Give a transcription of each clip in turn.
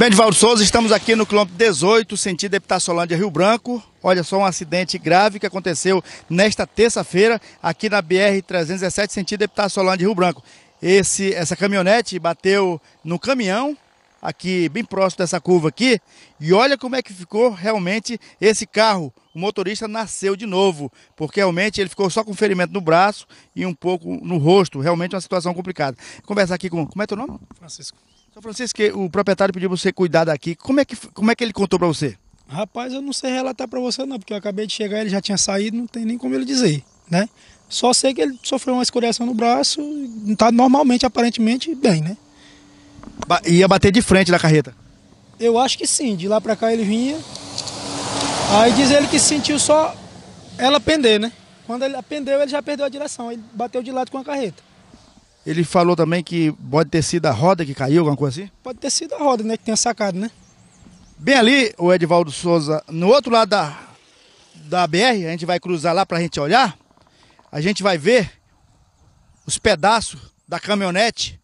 Bendivaldo Souza, estamos aqui no quilômetro 18, sentido Epitaciolândia Rio Branco. Olha só um acidente grave que aconteceu nesta terça-feira aqui na BR-317, sentido Epitaciolândia Rio Branco. Esse, essa caminhonete bateu no caminhão, aqui bem próximo dessa curva aqui, e olha como é que ficou realmente esse carro. O motorista nasceu de novo, porque realmente ele ficou só com ferimento no braço e um pouco no rosto. Realmente uma situação complicada. Conversar aqui com... Como é teu nome? Francisco. Sr. Francisco, o proprietário pediu você cuidar daqui. Como é que, como é que ele contou para você? Rapaz, eu não sei relatar para você não, porque eu acabei de chegar, ele já tinha saído, não tem nem como ele dizer, né? Só sei que ele sofreu uma escoriação no braço, está normalmente, aparentemente, bem, né? Ba ia bater de frente da carreta? Eu acho que sim, de lá para cá ele vinha. Aí diz ele que sentiu só ela pender, né? Quando ele pendeu, ele já perdeu a direção, ele bateu de lado com a carreta. Ele falou também que pode ter sido a roda que caiu, alguma coisa assim? Pode ter sido a roda, né? Que tenha sacado, né? Bem ali, o Edvaldo Souza, no outro lado da, da BR, a gente vai cruzar lá para a gente olhar. A gente vai ver os pedaços da caminhonete.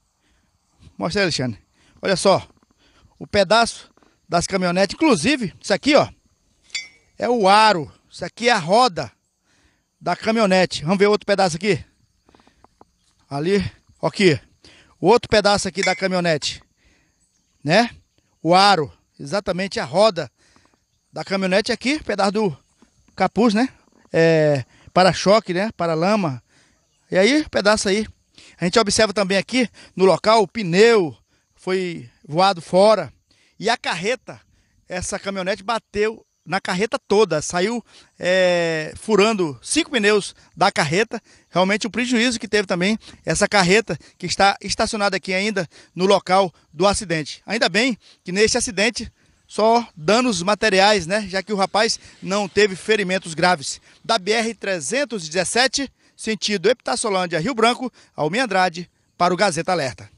Mostra aí, Alexandre. Olha só. O pedaço das caminhonetes. Inclusive, isso aqui, ó. É o aro. Isso aqui é a roda da caminhonete. Vamos ver outro pedaço aqui. Ali Aqui, o outro pedaço aqui da caminhonete, né? O aro, exatamente a roda da caminhonete aqui, pedaço do capuz, né? É, para-choque, né? Para-lama. E aí, pedaço aí. A gente observa também aqui no local o pneu foi voado fora e a carreta, essa caminhonete bateu na carreta toda, saiu é, furando cinco pneus da carreta. Realmente o prejuízo que teve também essa carreta que está estacionada aqui ainda no local do acidente. Ainda bem que neste acidente só danos materiais, né? Já que o rapaz não teve ferimentos graves. Da BR 317, sentido Epitaçolândia, Rio Branco, Almi Andrade, para o Gazeta Alerta.